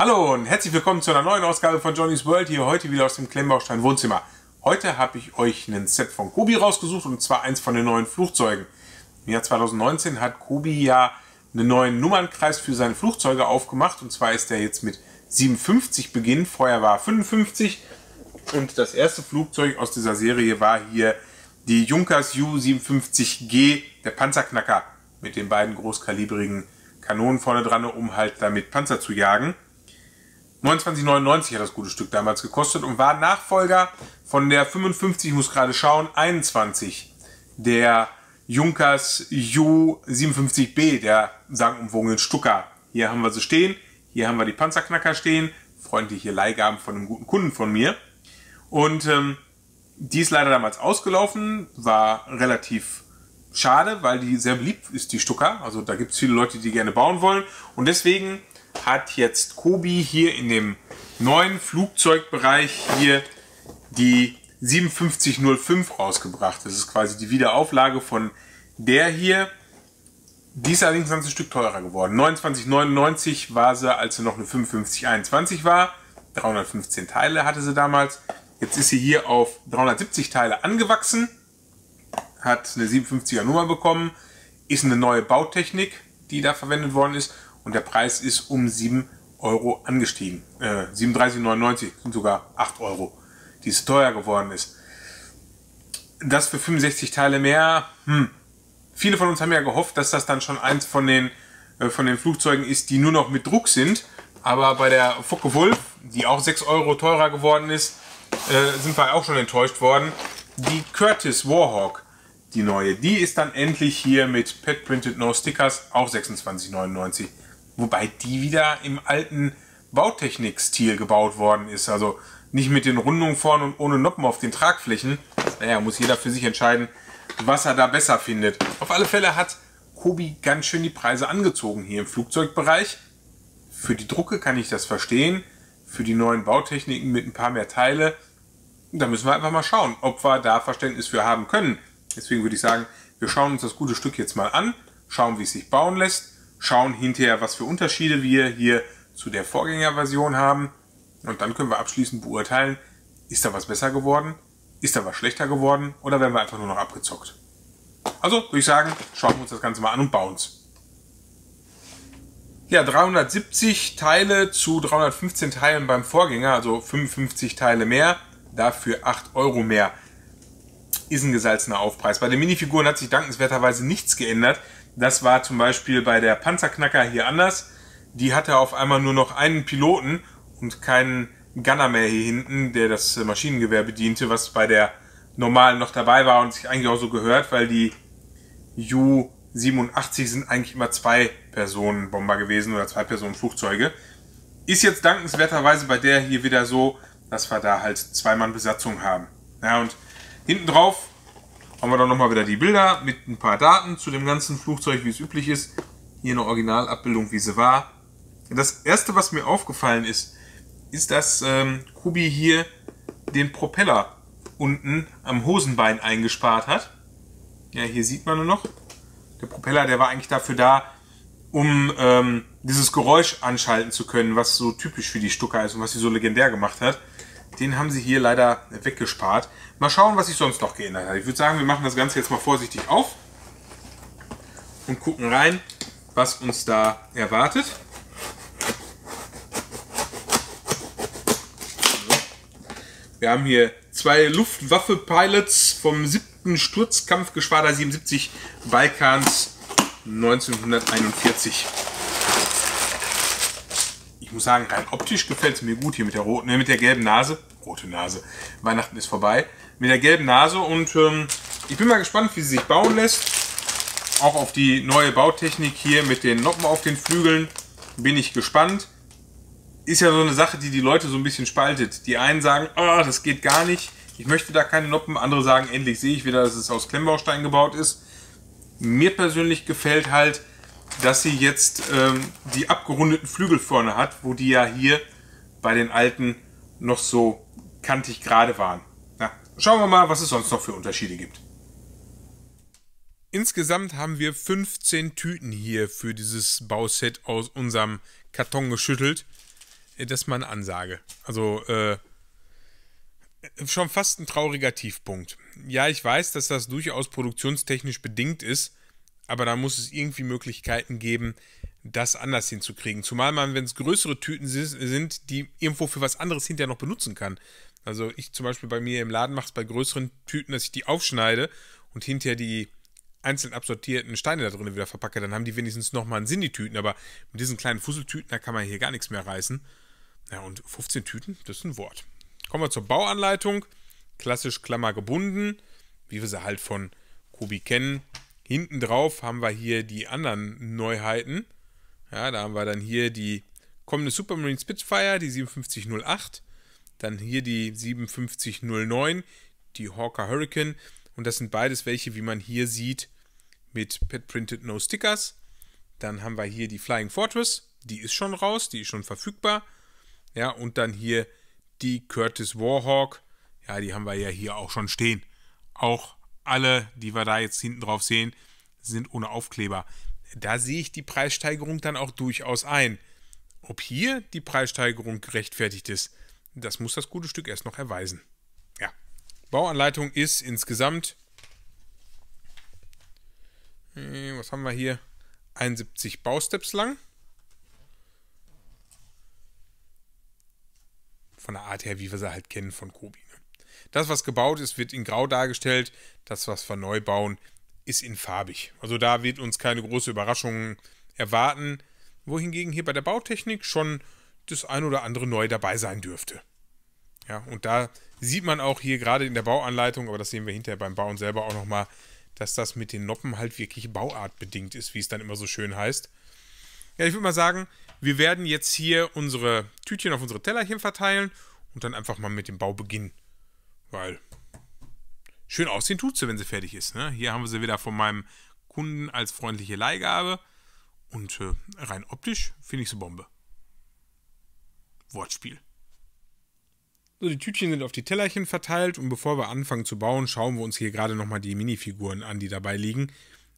Hallo und herzlich willkommen zu einer neuen Ausgabe von Johnny's World, hier heute wieder aus dem Klemmbaustein Wohnzimmer. Heute habe ich euch ein Set von Kobi rausgesucht und zwar eins von den neuen Flugzeugen. Im Jahr 2019 hat Kobi ja einen neuen Nummernkreis für seine Flugzeuge aufgemacht und zwar ist der jetzt mit 57 beginnt, vorher war 55 und das erste Flugzeug aus dieser Serie war hier die Junkers U-57G, der Panzerknacker, mit den beiden großkalibrigen Kanonen vorne dran, um halt damit Panzer zu jagen. 29,99 hat das gute Stück damals gekostet und war Nachfolger von der 55, ich muss gerade schauen, 21 der Junkers Ju 57B, der sagenumwogenen Stucker. Hier haben wir sie stehen, hier haben wir die Panzerknacker stehen, freundliche Leihgaben von einem guten Kunden von mir. Und ähm, die ist leider damals ausgelaufen, war relativ schade, weil die sehr beliebt ist, die Stucker. Also da gibt es viele Leute, die gerne bauen wollen. Und deswegen hat jetzt Kobi hier in dem neuen Flugzeugbereich hier die 5705 rausgebracht. Das ist quasi die Wiederauflage von der hier. Die ist allerdings ein Stück teurer geworden. 29,99 war sie, als sie noch eine 5521 war. 315 Teile hatte sie damals. Jetzt ist sie hier auf 370 Teile angewachsen. Hat eine 57er Nummer bekommen. Ist eine neue Bautechnik, die da verwendet worden ist und der Preis ist um 7 Euro angestiegen. Äh, 37,99 sind sogar 8 Euro, die es teuer geworden ist. Das für 65 Teile mehr, hm. Viele von uns haben ja gehofft, dass das dann schon eins von den, äh, von den Flugzeugen ist, die nur noch mit Druck sind. Aber bei der Focke Wolf, die auch 6 Euro teurer geworden ist, äh, sind wir auch schon enttäuscht worden. Die Curtis Warhawk, die neue, die ist dann endlich hier mit Pet Printed No Stickers, auch 26,99 wobei die wieder im alten Bautechnikstil gebaut worden ist. Also nicht mit den Rundungen vorne und ohne Noppen auf den Tragflächen. Naja, muss jeder für sich entscheiden, was er da besser findet. Auf alle Fälle hat Kobi ganz schön die Preise angezogen hier im Flugzeugbereich. Für die Drucke kann ich das verstehen. Für die neuen Bautechniken mit ein paar mehr Teile. Da müssen wir einfach mal schauen, ob wir da Verständnis für haben können. Deswegen würde ich sagen, wir schauen uns das gute Stück jetzt mal an, schauen, wie es sich bauen lässt schauen hinterher, was für Unterschiede wir hier zu der Vorgängerversion haben. Und dann können wir abschließend beurteilen, ist da was besser geworden, ist da was schlechter geworden oder werden wir einfach nur noch abgezockt. Also würde ich sagen, schauen wir uns das Ganze mal an und bauen es. Ja, 370 Teile zu 315 Teilen beim Vorgänger, also 55 Teile mehr, dafür 8 Euro mehr. Ist ein gesalzener Aufpreis. Bei den Minifiguren hat sich dankenswerterweise nichts geändert. Das war zum Beispiel bei der Panzerknacker hier anders. Die hatte auf einmal nur noch einen Piloten und keinen Gunner mehr hier hinten, der das Maschinengewehr bediente, was bei der normalen noch dabei war und sich eigentlich auch so gehört, weil die U-87 sind eigentlich immer zwei Personen Bomber gewesen oder zwei Personen Flugzeuge. Ist jetzt dankenswerterweise bei der hier wieder so, dass wir da halt zwei Mann Besatzung haben. Ja, und hinten drauf haben wir dann nochmal wieder die Bilder mit ein paar Daten zu dem ganzen Flugzeug, wie es üblich ist. Hier eine Originalabbildung, wie sie war. Das erste, was mir aufgefallen ist, ist, dass ähm, Kubi hier den Propeller unten am Hosenbein eingespart hat. Ja, hier sieht man nur noch. Der Propeller, der war eigentlich dafür da, um ähm, dieses Geräusch anschalten zu können, was so typisch für die Stucker ist und was sie so legendär gemacht hat. Den haben sie hier leider weggespart. Mal schauen, was sich sonst noch geändert hat. Ich würde sagen, wir machen das Ganze jetzt mal vorsichtig auf und gucken rein, was uns da erwartet. Wir haben hier zwei Luftwaffe-Pilots vom 7. Sturzkampfgeschwader 77 Balkans 1941. Ich muss sagen, rein optisch gefällt es mir gut hier mit der roten, äh, mit der gelben Nase rote Nase. Weihnachten ist vorbei. Mit der gelben Nase und ähm, ich bin mal gespannt, wie sie sich bauen lässt. Auch auf die neue Bautechnik hier mit den Noppen auf den Flügeln bin ich gespannt. Ist ja so eine Sache, die die Leute so ein bisschen spaltet. Die einen sagen, oh, das geht gar nicht, ich möchte da keine Noppen. Andere sagen, endlich sehe ich wieder, dass es aus Klemmbaustein gebaut ist. Mir persönlich gefällt halt, dass sie jetzt ähm, die abgerundeten Flügel vorne hat, wo die ja hier bei den alten noch so kantig gerade waren. Na, schauen wir mal, was es sonst noch für Unterschiede gibt. Insgesamt haben wir 15 Tüten hier für dieses Bauset aus unserem Karton geschüttelt. Äh, das ist mal eine Ansage. Also, äh, schon fast ein trauriger Tiefpunkt. Ja, ich weiß, dass das durchaus produktionstechnisch bedingt ist, aber da muss es irgendwie Möglichkeiten geben, das anders hinzukriegen. Zumal man, wenn es größere Tüten sind, die irgendwo für was anderes hinterher noch benutzen kann. Also ich zum Beispiel bei mir im Laden mache es bei größeren Tüten, dass ich die aufschneide und hinterher die einzeln absortierten Steine da drin wieder verpacke. Dann haben die wenigstens nochmal einen Sinn, die Tüten. Aber mit diesen kleinen Fusseltüten, da kann man hier gar nichts mehr reißen. Ja, und 15 Tüten, das ist ein Wort. Kommen wir zur Bauanleitung. Klassisch Klammer gebunden, wie wir sie halt von Kobi kennen. Hinten drauf haben wir hier die anderen Neuheiten. Ja, da haben wir dann hier die kommende Supermarine Spitfire, die 5708. Dann hier die 5709, die Hawker Hurricane. Und das sind beides welche, wie man hier sieht, mit Pet Printed No Stickers. Dann haben wir hier die Flying Fortress. Die ist schon raus, die ist schon verfügbar. Ja, und dann hier die Curtis Warhawk. Ja, die haben wir ja hier auch schon stehen. Auch alle, die wir da jetzt hinten drauf sehen, sind ohne Aufkleber. Da sehe ich die Preissteigerung dann auch durchaus ein. Ob hier die Preissteigerung gerechtfertigt ist, das muss das gute Stück erst noch erweisen. Ja. Bauanleitung ist insgesamt. Äh, was haben wir hier? 71 Bausteps lang. Von der Art her, wie wir sie halt kennen von Kobi. Ne? Das, was gebaut ist, wird in Grau dargestellt. Das, was wir neu bauen, ist in farbig. Also da wird uns keine große Überraschung erwarten. Wohingegen hier bei der Bautechnik schon das ein oder andere neu dabei sein dürfte. Ja, und da sieht man auch hier gerade in der Bauanleitung, aber das sehen wir hinterher beim Bauen selber auch nochmal, dass das mit den Noppen halt wirklich bauartbedingt ist, wie es dann immer so schön heißt. Ja, ich würde mal sagen, wir werden jetzt hier unsere Tütchen auf unsere Tellerchen verteilen und dann einfach mal mit dem Bau beginnen. Weil schön aussehen tut sie, wenn sie fertig ist. Ne? Hier haben wir sie wieder von meinem Kunden als freundliche Leihgabe. Und äh, rein optisch finde ich sie Bombe. Wortspiel. So, die Tütchen sind auf die Tellerchen verteilt und bevor wir anfangen zu bauen, schauen wir uns hier gerade nochmal die Minifiguren an, die dabei liegen.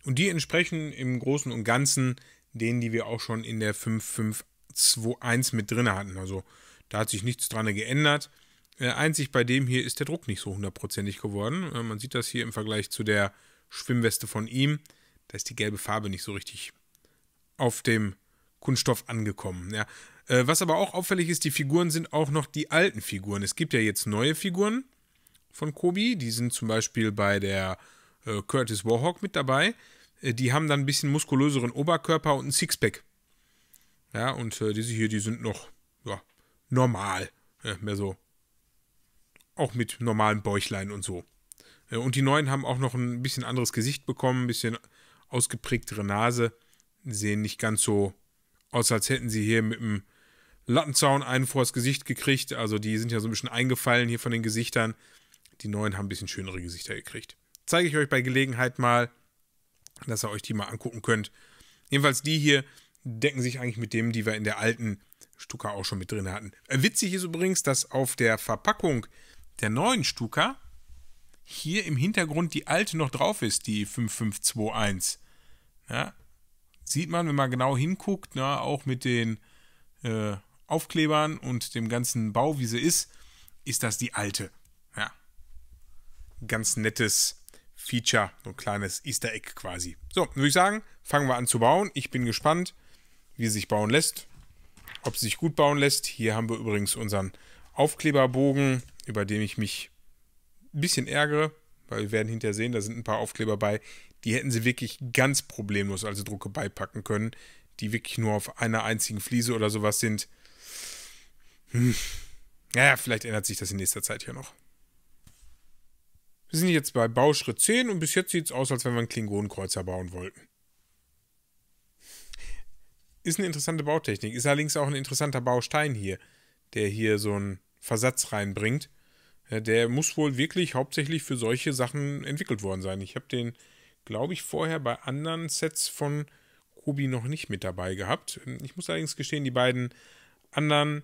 Und die entsprechen im Großen und Ganzen denen, die wir auch schon in der 5521 mit drin hatten. Also da hat sich nichts dran geändert. Äh, einzig bei dem hier ist der Druck nicht so hundertprozentig geworden. Äh, man sieht das hier im Vergleich zu der Schwimmweste von ihm. Da ist die gelbe Farbe nicht so richtig auf dem Kunststoff angekommen. Ja, äh, was aber auch auffällig ist, die Figuren sind auch noch die alten Figuren. Es gibt ja jetzt neue Figuren von Kobi, die sind zum Beispiel bei der äh, Curtis Warhawk mit dabei. Äh, die haben dann ein bisschen muskulöseren Oberkörper und ein Sixpack. Ja, und äh, diese hier, die sind noch ja, normal. Ja, mehr so. Auch mit normalen Bäuchlein und so. Äh, und die neuen haben auch noch ein bisschen anderes Gesicht bekommen, ein bisschen ausgeprägtere Nase. Sehen nicht ganz so aus, als hätten sie hier mit einem Lattenzaun einen vors Gesicht gekriegt. Also die sind ja so ein bisschen eingefallen hier von den Gesichtern. Die neuen haben ein bisschen schönere Gesichter gekriegt. Zeige ich euch bei Gelegenheit mal, dass ihr euch die mal angucken könnt. Jedenfalls die hier decken sich eigentlich mit dem, die wir in der alten Stuka auch schon mit drin hatten. Äh, witzig ist übrigens, dass auf der Verpackung der neuen Stuka hier im Hintergrund die alte noch drauf ist, die 5521. Ja, sieht man, wenn man genau hinguckt, na, auch mit den äh, Aufklebern und dem ganzen Bau, wie sie ist, ist das die alte. Ja. Ganz nettes Feature, so ein kleines Easter Egg quasi. So, würde ich sagen, fangen wir an zu bauen. Ich bin gespannt, wie sie sich bauen lässt, ob sie sich gut bauen lässt. Hier haben wir übrigens unseren Aufkleberbogen, über den ich mich ein bisschen ärgere, weil wir werden hinterher sehen, da sind ein paar Aufkleber bei. Die hätten sie wirklich ganz problemlos als Drucke beipacken können, die wirklich nur auf einer einzigen Fliese oder sowas sind. Hm. Naja, vielleicht ändert sich das in nächster Zeit hier noch. Wir sind jetzt bei Bauschritt 10 und bis jetzt sieht es aus, als wenn wir einen Klingonenkreuzer bauen wollten. Ist eine interessante Bautechnik. Ist allerdings auch ein interessanter Baustein hier, der hier so einen Versatz reinbringt. Der muss wohl wirklich hauptsächlich für solche Sachen entwickelt worden sein. Ich habe den, glaube ich, vorher bei anderen Sets von Kubi noch nicht mit dabei gehabt. Ich muss allerdings gestehen, die beiden anderen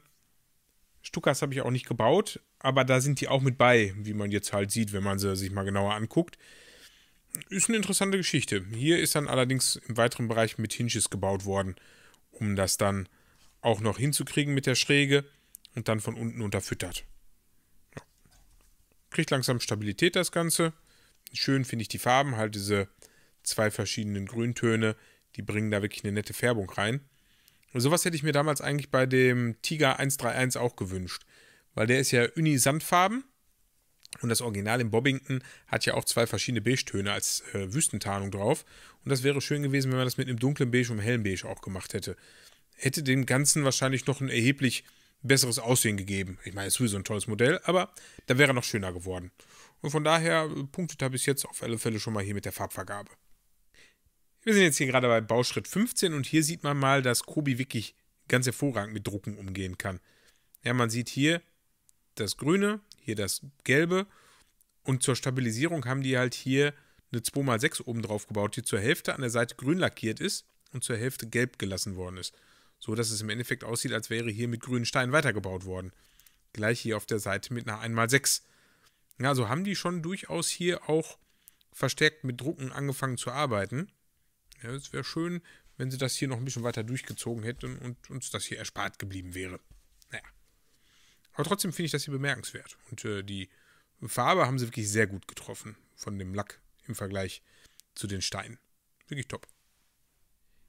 Stuckers habe ich auch nicht gebaut, aber da sind die auch mit bei, wie man jetzt halt sieht, wenn man sie sich mal genauer anguckt. Ist eine interessante Geschichte. Hier ist dann allerdings im weiteren Bereich mit Hinges gebaut worden, um das dann auch noch hinzukriegen mit der Schräge und dann von unten unterfüttert. Ja. Kriegt langsam Stabilität das Ganze. Schön finde ich die Farben, halt diese zwei verschiedenen Grüntöne, die bringen da wirklich eine nette Färbung rein. Und sowas hätte ich mir damals eigentlich bei dem Tiger 131 auch gewünscht. Weil der ist ja Uni-Sandfarben. Und das Original im Bobbington hat ja auch zwei verschiedene Beige-Töne als äh, Wüstentarnung drauf. Und das wäre schön gewesen, wenn man das mit einem dunklen Beige und einem hellen Beige auch gemacht hätte. Hätte dem Ganzen wahrscheinlich noch ein erheblich besseres Aussehen gegeben. Ich meine, es ist sowieso ein tolles Modell, aber da wäre noch schöner geworden. Und von daher punktet er bis jetzt auf alle Fälle schon mal hier mit der Farbvergabe. Wir sind jetzt hier gerade bei Bauschritt 15 und hier sieht man mal, dass Kobi wirklich ganz hervorragend mit Drucken umgehen kann. Ja, man sieht hier das Grüne, hier das Gelbe und zur Stabilisierung haben die halt hier eine 2x6 oben drauf gebaut, die zur Hälfte an der Seite grün lackiert ist und zur Hälfte gelb gelassen worden ist. So dass es im Endeffekt aussieht, als wäre hier mit grünen Steinen weitergebaut worden. Gleich hier auf der Seite mit einer 1x6. Ja, also haben die schon durchaus hier auch verstärkt mit Drucken angefangen zu arbeiten. Ja, es wäre schön, wenn sie das hier noch ein bisschen weiter durchgezogen hätten und uns das hier erspart geblieben wäre. Naja. Aber trotzdem finde ich das hier bemerkenswert. Und äh, die Farbe haben sie wirklich sehr gut getroffen von dem Lack im Vergleich zu den Steinen. Wirklich top.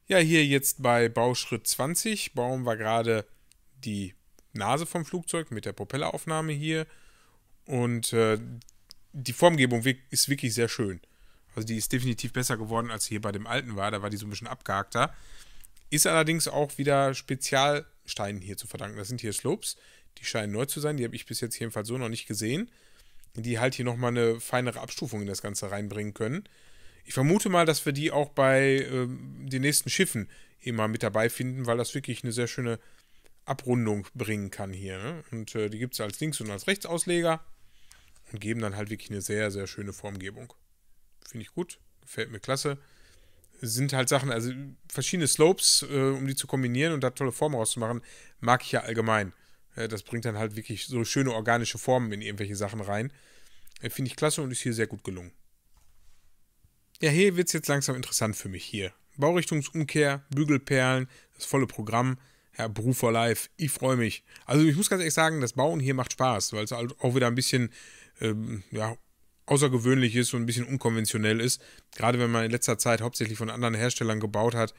Ja, hier jetzt bei Bauschritt 20 bauen wir gerade die Nase vom Flugzeug mit der Propelleraufnahme hier. Und äh, die Formgebung ist wirklich sehr schön. Also die ist definitiv besser geworden, als sie hier bei dem alten war. Da war die so ein bisschen abgehackter. Ist allerdings auch wieder Spezialsteinen hier zu verdanken. Das sind hier Slopes. Die scheinen neu zu sein. Die habe ich bis jetzt jedenfalls so noch nicht gesehen. Die halt hier nochmal eine feinere Abstufung in das Ganze reinbringen können. Ich vermute mal, dass wir die auch bei äh, den nächsten Schiffen immer mit dabei finden, weil das wirklich eine sehr schöne Abrundung bringen kann hier. Ne? Und äh, die gibt es als Links- und als Rechtsausleger und geben dann halt wirklich eine sehr, sehr schöne Formgebung finde ich gut, gefällt mir klasse. Sind halt Sachen, also verschiedene Slopes, äh, um die zu kombinieren und da tolle Formen rauszumachen, mag ich ja allgemein. Äh, das bringt dann halt wirklich so schöne organische Formen in irgendwelche Sachen rein. Äh, finde ich klasse und ist hier sehr gut gelungen. Ja, hier wird es jetzt langsam interessant für mich hier. Baurichtungsumkehr, Bügelperlen, das volle Programm. Ja, Beruf for Life, ich freue mich. Also ich muss ganz ehrlich sagen, das Bauen hier macht Spaß, weil es halt auch wieder ein bisschen ähm, ja, außergewöhnlich ist und ein bisschen unkonventionell ist. Gerade wenn man in letzter Zeit hauptsächlich von anderen Herstellern gebaut hat,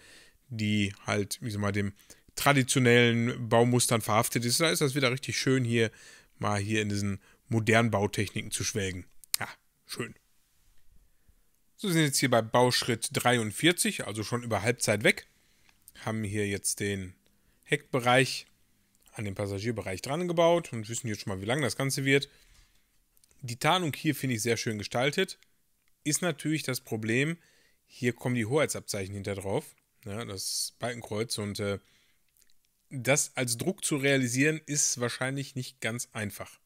die halt, wie soll mal, dem traditionellen Baumustern verhaftet ist. Da ist das wieder richtig schön, hier mal hier in diesen modernen Bautechniken zu schwelgen. Ja, schön. So sind jetzt hier bei Bauschritt 43, also schon über Halbzeit weg. Haben hier jetzt den Heckbereich an den Passagierbereich dran gebaut und wissen jetzt schon mal, wie lang das Ganze wird. Die Tarnung hier finde ich sehr schön gestaltet. Ist natürlich das Problem, hier kommen die Hoheitsabzeichen hinter drauf. Ja, ne, das Balkenkreuz und äh, das als Druck zu realisieren, ist wahrscheinlich nicht ganz einfach.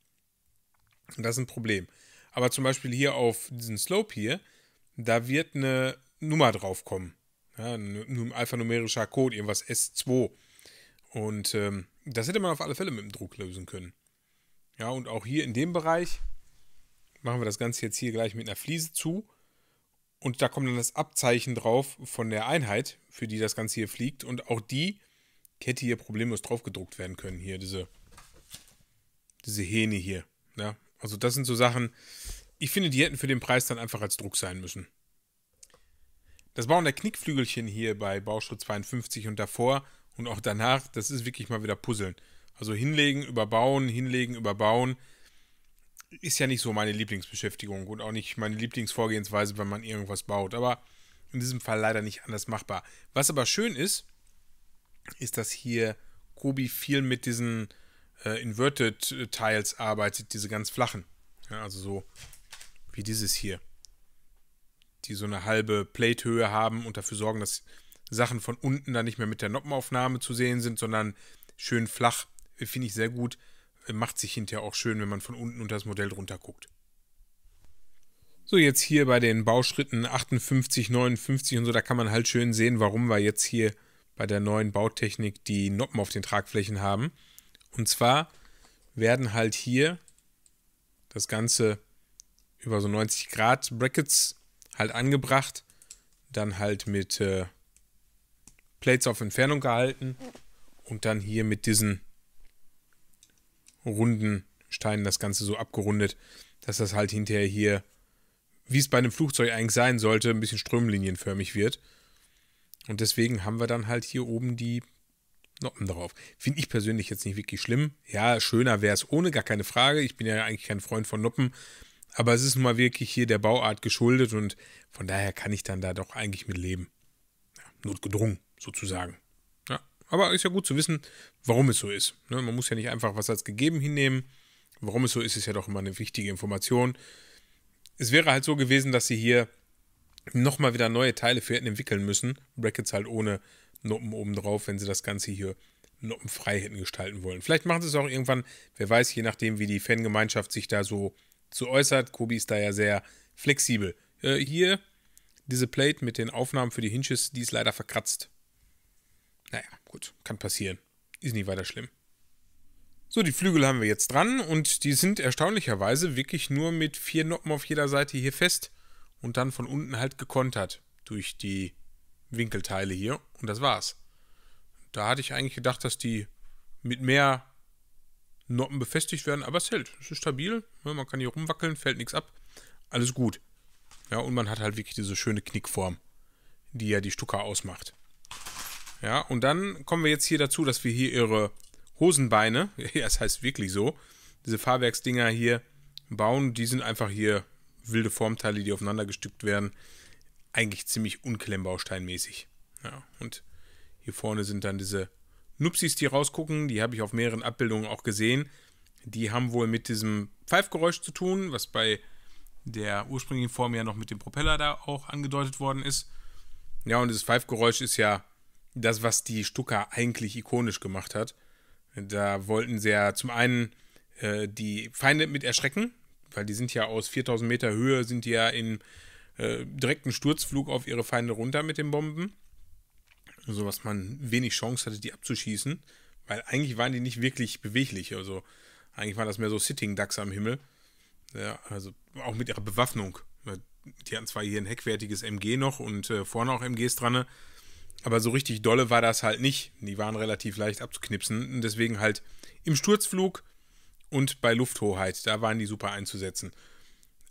Und das ist ein Problem. Aber zum Beispiel hier auf diesen Slope hier, da wird eine Nummer drauf kommen. Ja, ein alphanumerischer Code, irgendwas S2. Und ähm, das hätte man auf alle Fälle mit dem Druck lösen können. Ja, und auch hier in dem Bereich machen wir das Ganze jetzt hier gleich mit einer Fliese zu. Und da kommt dann das Abzeichen drauf von der Einheit, für die das Ganze hier fliegt. Und auch die hätte hier problemlos drauf gedruckt werden können. Hier diese, diese Hähne hier. Ja? Ne? Also das sind so Sachen, ich finde, die hätten für den Preis dann einfach als Druck sein müssen. Das Bauen der Knickflügelchen hier bei Bauschritt 52 und davor und auch danach, das ist wirklich mal wieder Puzzeln. Also hinlegen, überbauen, hinlegen, überbauen ist ja nicht so meine Lieblingsbeschäftigung und auch nicht meine Lieblingsvorgehensweise, wenn man irgendwas baut. Aber in diesem Fall leider nicht anders machbar. Was aber schön ist, ist, dass hier Kobi viel mit diesen äh, Inverted Tiles arbeitet, diese ganz flachen. Ja, also so wie dieses hier. Die so eine halbe Platehöhe haben und dafür sorgen, dass Sachen von unten dann nicht mehr mit der Noppenaufnahme zu sehen sind, sondern schön flach. Finde ich sehr gut macht sich hinterher auch schön, wenn man von unten unter das Modell drunter guckt. So, jetzt hier bei den Bauschritten 58, 59 und so, da kann man halt schön sehen, warum wir jetzt hier bei der neuen Bautechnik die Noppen auf den Tragflächen haben. Und zwar werden halt hier das Ganze über so 90 Grad Brackets halt angebracht, dann halt mit äh, Plates auf Entfernung gehalten und dann hier mit diesen runden Steinen das Ganze so abgerundet, dass das halt hinterher hier, wie es bei einem Flugzeug eigentlich sein sollte, ein bisschen strömlinienförmig wird. Und deswegen haben wir dann halt hier oben die Noppen drauf. Finde ich persönlich jetzt nicht wirklich schlimm. Ja, schöner wäre es ohne, gar keine Frage. Ich bin ja eigentlich kein Freund von Noppen. Aber es ist nun mal wirklich hier der Bauart geschuldet und von daher kann ich dann da doch eigentlich mit leben. Ja, notgedrungen, sozusagen. Aber ist ja gut zu wissen, warum es so ist. Ne? Man muss ja nicht einfach was als gegeben hinnehmen. Warum es so ist, ist ja doch immer eine wichtige Information. Es wäre halt so gewesen, dass sie hier nochmal wieder neue Teile für hätten entwickeln müssen. Brackets halt ohne Noppen obendrauf, wenn sie das Ganze hier noppenfrei hätten gestalten wollen. Vielleicht machen sie es auch irgendwann, wer weiß, je nachdem, wie die Fangemeinschaft sich da so zu äußert. Kobi ist da ja sehr flexibel. Äh, hier diese Plate mit den Aufnahmen für die Hinches, die ist leider verkratzt. Naja gut, kann passieren. Ist nicht weiter schlimm. So, die Flügel haben wir jetzt dran und die sind erstaunlicherweise wirklich nur mit vier Noppen auf jeder Seite hier fest und dann von unten halt gekontert durch die Winkelteile hier und das war's. Da hatte ich eigentlich gedacht, dass die mit mehr Noppen befestigt werden, aber es hält. Es ist stabil, ne, man kann hier rumwackeln, fällt nichts ab, alles gut. Ja, und man hat halt wirklich diese schöne Knickform, die ja die Stucker ausmacht. Ja, und dann kommen wir jetzt hier dazu, dass wir hier ihre Hosenbeine, ja, es das heißt wirklich so, diese Fahrwerksdinger hier bauen. Die sind einfach hier wilde Formteile, die aufeinander gestückt werden. Eigentlich ziemlich unklemmbausteinmäßig. Ja, und hier vorne sind dann diese Nupsis, die rausgucken. Die habe ich auf mehreren Abbildungen auch gesehen. Die haben wohl mit diesem Pfeifgeräusch zu tun, was bei der ursprünglichen Form ja noch mit dem Propeller da auch angedeutet worden ist. Ja, und dieses Pfeifgeräusch ist ja das, was die Stucker eigentlich ikonisch gemacht hat. Da wollten sie ja zum einen äh, die Feinde mit erschrecken, weil die sind ja aus 4000 Meter Höhe, sind die ja in äh, direkten Sturzflug auf ihre Feinde runter mit den Bomben. So was man wenig Chance hatte, die abzuschießen, weil eigentlich waren die nicht wirklich beweglich. Also eigentlich waren das mehr so Sitting Ducks am Himmel. Ja, also auch mit ihrer Bewaffnung. Die hatten zwar hier ein heckwertiges MG noch und äh, vorne auch MGs dran, aber so richtig dolle war das halt nicht. Die waren relativ leicht abzuknipsen. Und deswegen halt im Sturzflug und bei Lufthoheit. Da waren die super einzusetzen.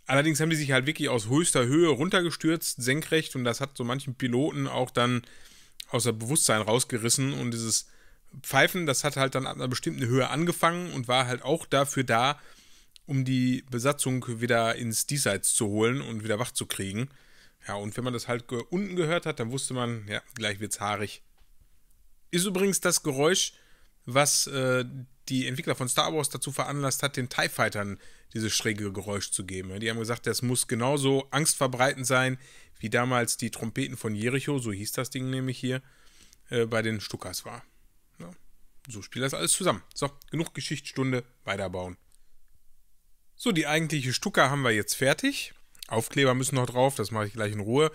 Allerdings haben die sich halt wirklich aus höchster Höhe runtergestürzt, senkrecht. Und das hat so manchen Piloten auch dann außer Bewusstsein rausgerissen. Und dieses Pfeifen, das hat halt dann ab einer bestimmten Höhe angefangen und war halt auch dafür da, um die Besatzung wieder ins Diesseits zu holen und wieder wach zu kriegen. Ja, und wenn man das halt unten gehört hat, dann wusste man, ja, gleich wird's haarig. Ist übrigens das Geräusch, was äh, die Entwickler von Star Wars dazu veranlasst hat, den TIE Fightern dieses schräge Geräusch zu geben. Die haben gesagt, das muss genauso angstverbreitend sein, wie damals die Trompeten von Jericho, so hieß das Ding nämlich hier, äh, bei den Stuckers war. Ja, so spielt das alles zusammen. So, genug Geschichtsstunde, weiterbauen. So, die eigentliche Stucker haben wir jetzt fertig. Aufkleber müssen noch drauf, das mache ich gleich in Ruhe.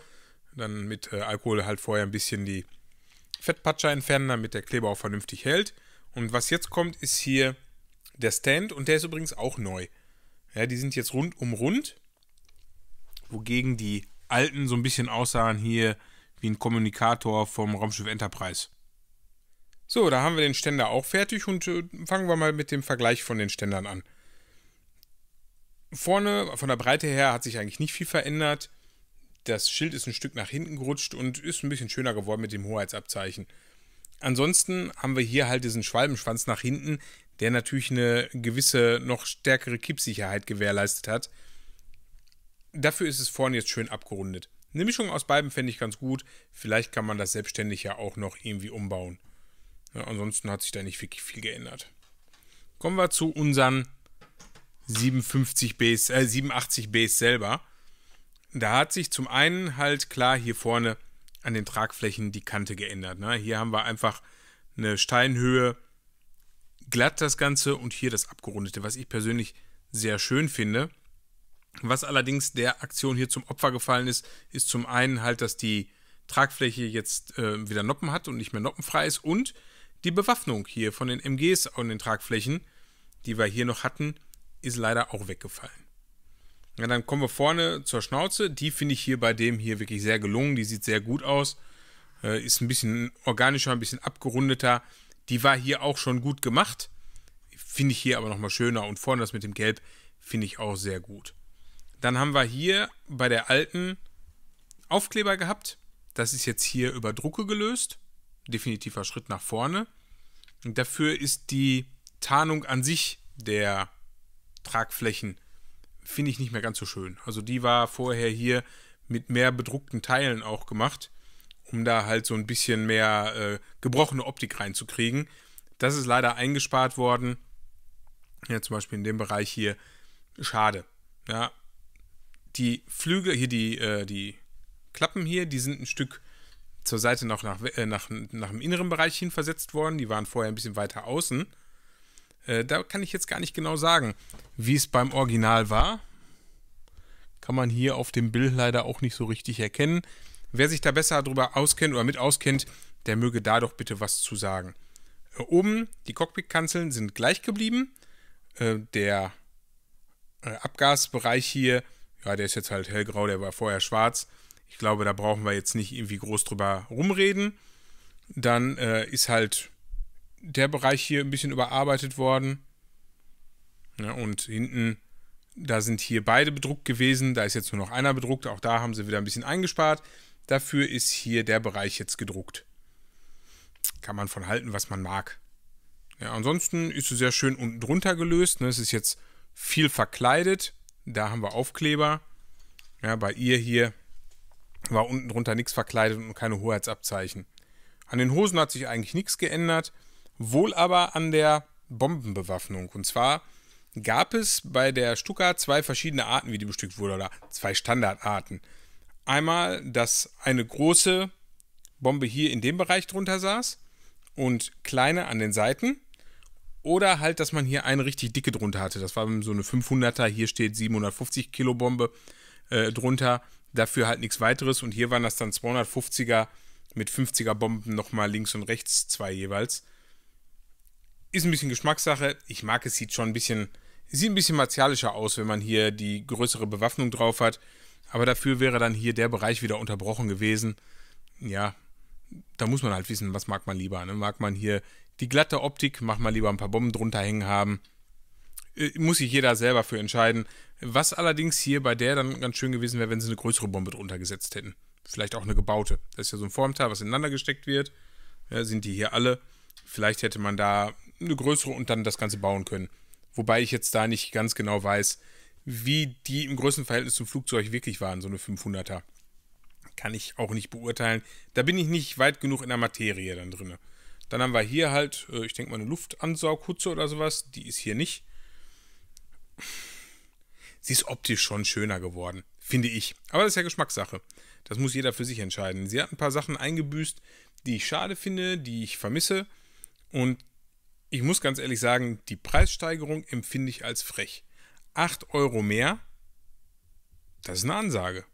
Dann mit äh, Alkohol halt vorher ein bisschen die Fettpatscher entfernen, damit der Kleber auch vernünftig hält. Und was jetzt kommt, ist hier der Stand und der ist übrigens auch neu. Ja, die sind jetzt rund um rund, wogegen die alten so ein bisschen aussahen hier wie ein Kommunikator vom Raumschiff Enterprise. So, da haben wir den Ständer auch fertig und äh, fangen wir mal mit dem Vergleich von den Ständern an. Vorne, von der Breite her, hat sich eigentlich nicht viel verändert. Das Schild ist ein Stück nach hinten gerutscht und ist ein bisschen schöner geworden mit dem Hoheitsabzeichen. Ansonsten haben wir hier halt diesen Schwalbenschwanz nach hinten, der natürlich eine gewisse, noch stärkere Kippsicherheit gewährleistet hat. Dafür ist es vorne jetzt schön abgerundet. Eine Mischung aus beiden fände ich ganz gut. Vielleicht kann man das selbstständig ja auch noch irgendwie umbauen. Ja, ansonsten hat sich da nicht wirklich viel geändert. Kommen wir zu unseren 57 Bs, äh, 87 Bs selber. Da hat sich zum einen halt klar hier vorne an den Tragflächen die Kante geändert. Ne? Hier haben wir einfach eine Steinhöhe, glatt das Ganze und hier das abgerundete, was ich persönlich sehr schön finde. Was allerdings der Aktion hier zum Opfer gefallen ist, ist zum einen halt, dass die Tragfläche jetzt äh, wieder Noppen hat und nicht mehr noppenfrei ist und die Bewaffnung hier von den MGs an den Tragflächen, die wir hier noch hatten, ist leider auch weggefallen. Ja, dann kommen wir vorne zur Schnauze. Die finde ich hier bei dem hier wirklich sehr gelungen. Die sieht sehr gut aus. Äh, ist ein bisschen organischer, ein bisschen abgerundeter. Die war hier auch schon gut gemacht. Finde ich hier aber nochmal schöner. Und vorne das mit dem Gelb finde ich auch sehr gut. Dann haben wir hier bei der alten Aufkleber gehabt. Das ist jetzt hier über Drucke gelöst. Definitiver Schritt nach vorne. Und dafür ist die Tarnung an sich der Tragflächen finde ich nicht mehr ganz so schön. Also die war vorher hier mit mehr bedruckten Teilen auch gemacht, um da halt so ein bisschen mehr äh, gebrochene Optik reinzukriegen. Das ist leider eingespart worden. Ja, zum Beispiel in dem Bereich hier. Schade. Ja, die Flügel, hier die, äh, die Klappen hier, die sind ein Stück zur Seite noch nach, äh, nach, nach dem inneren Bereich hin versetzt worden. Die waren vorher ein bisschen weiter außen. Äh, da kann ich jetzt gar nicht genau sagen, wie es beim Original war. Kann man hier auf dem Bild leider auch nicht so richtig erkennen. Wer sich da besser darüber auskennt oder mit auskennt, der möge da doch bitte was zu sagen. Äh, oben, die Cockpitkanzeln sind gleich geblieben. Äh, der Abgasbereich hier, ja, der ist jetzt halt hellgrau, der war vorher schwarz. Ich glaube, da brauchen wir jetzt nicht irgendwie groß drüber rumreden. Dann ist halt der Bereich hier ein bisschen überarbeitet worden. Ja, ne, und hinten, da sind hier beide bedruckt gewesen. Da ist jetzt nur noch einer bedruckt. Auch da haben sie wieder ein bisschen eingespart. Dafür ist hier der Bereich jetzt gedruckt. Kann man von halten, was man mag. Ja, ansonsten ist sie sehr schön unten drunter gelöst. Ne? Es ist jetzt viel verkleidet. Da haben wir Aufkleber. Ja, bei ihr hier war unten drunter nichts verkleidet und keine Hoheitsabzeichen. An den Hosen hat sich eigentlich nichts geändert wohl aber an der Bombenbewaffnung. Und zwar gab es bei der Stuka zwei verschiedene Arten, wie die bestückt wurde, oder zwei Standardarten. Einmal, dass eine große Bombe hier in dem Bereich drunter saß und kleine an den Seiten. Oder halt, dass man hier eine richtig dicke drunter hatte. Das war so eine 500er, hier steht 750 Kilo Bombe äh, drunter. Dafür halt nichts weiteres. Und hier waren das dann 250er mit 50er Bomben nochmal links und rechts zwei jeweils. Ist ein bisschen Geschmackssache. Ich mag, es sieht schon ein bisschen, sieht ein bisschen martialischer aus, wenn man hier die größere Bewaffnung drauf hat. Aber dafür wäre dann hier der Bereich wieder unterbrochen gewesen. Ja, da muss man halt wissen, was mag man lieber. Ne? Mag man hier die glatte Optik, mag man lieber ein paar Bomben drunter hängen haben. Äh, muss sich jeder selber für entscheiden. Was allerdings hier bei der dann ganz schön gewesen wäre, wenn sie eine größere Bombe drunter gesetzt hätten. Vielleicht auch eine gebaute. Das ist ja so ein Formteil, was ineinander gesteckt wird. Ja, sind die hier alle? Vielleicht hätte man da eine größere und dann das Ganze bauen können. Wobei ich jetzt da nicht ganz genau weiß, wie die im Größenverhältnis zum Flugzeug wirklich waren, so eine 500er. Kann ich auch nicht beurteilen. Da bin ich nicht weit genug in der Materie dann drin. Dann haben wir hier halt, äh, ich denke mal, eine Luftansaughutze oder sowas. Die ist hier nicht. Sie ist optisch schon schöner geworden, finde ich. Aber das ist ja Geschmackssache. Das muss jeder für sich entscheiden. Sie hat ein paar Sachen eingebüßt, die ich schade finde, die ich vermisse. Und ich muss ganz ehrlich sagen, die Preissteigerung empfinde ich als frech. 8 Euro mehr, das ist eine Ansage.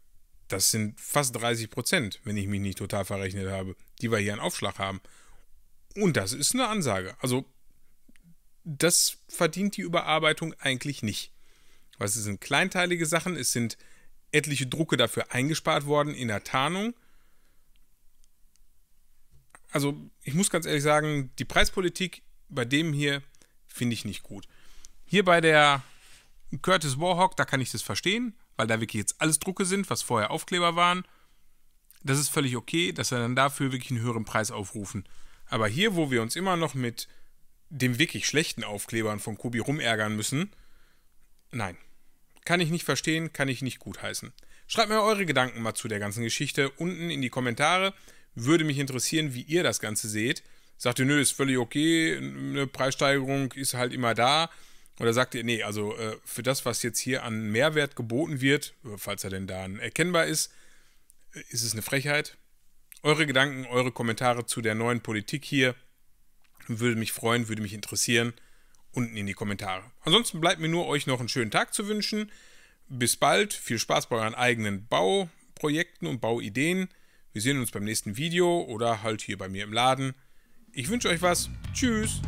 Das sind fast 30 Prozent, wenn ich mich nicht total verrechnet habe, die wir hier einen Aufschlag haben. Und das ist eine Ansage. Also, das verdient die Überarbeitung eigentlich nicht. Was es sind kleinteilige Sachen, es sind etliche Drucke dafür eingespart worden in der Tarnung. Also, ich muss ganz ehrlich sagen, die Preispolitik bei dem hier finde ich nicht gut. Hier bei der Curtis Warhawk, da kann ich das verstehen, weil da wirklich jetzt alles Drucke sind, was vorher Aufkleber waren. Das ist völlig okay, dass wir dann dafür wirklich einen höheren Preis aufrufen. Aber hier, wo wir uns immer noch mit dem wirklich schlechten Aufklebern von Kobi rumärgern müssen, nein. Kann ich nicht verstehen, kann ich nicht gutheißen. Schreibt mir eure Gedanken mal zu der ganzen Geschichte unten in die Kommentare. Würde mich interessieren, wie ihr das Ganze seht sagt ihr, nö, ist völlig okay, eine Preissteigerung ist halt immer da. Oder sagt ihr, nee, also äh, für das, was jetzt hier an Mehrwert geboten wird, äh, falls er denn da erkennbar ist, äh, ist es eine Frechheit. Eure Gedanken, eure Kommentare zu der neuen Politik hier würde mich freuen, würde mich interessieren. Unten in die Kommentare. Ansonsten bleibt mir nur euch noch einen schönen Tag zu wünschen. Bis bald, viel Spaß bei euren eigenen Bauprojekten und Bauideen. Wir sehen uns beim nächsten Video oder halt hier bei mir im Laden. Ich wünsche euch was. Tschüss.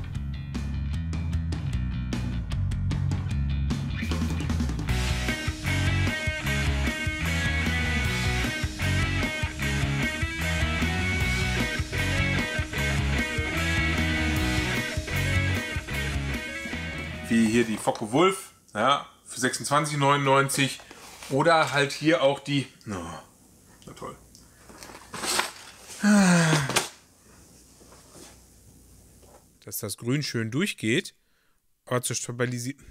Wie hier die Focke Wolf, ja, für 26,99 oder halt hier auch die. Na, oh, na toll. Ah dass das Grün schön durchgeht, aber zu stabilisieren.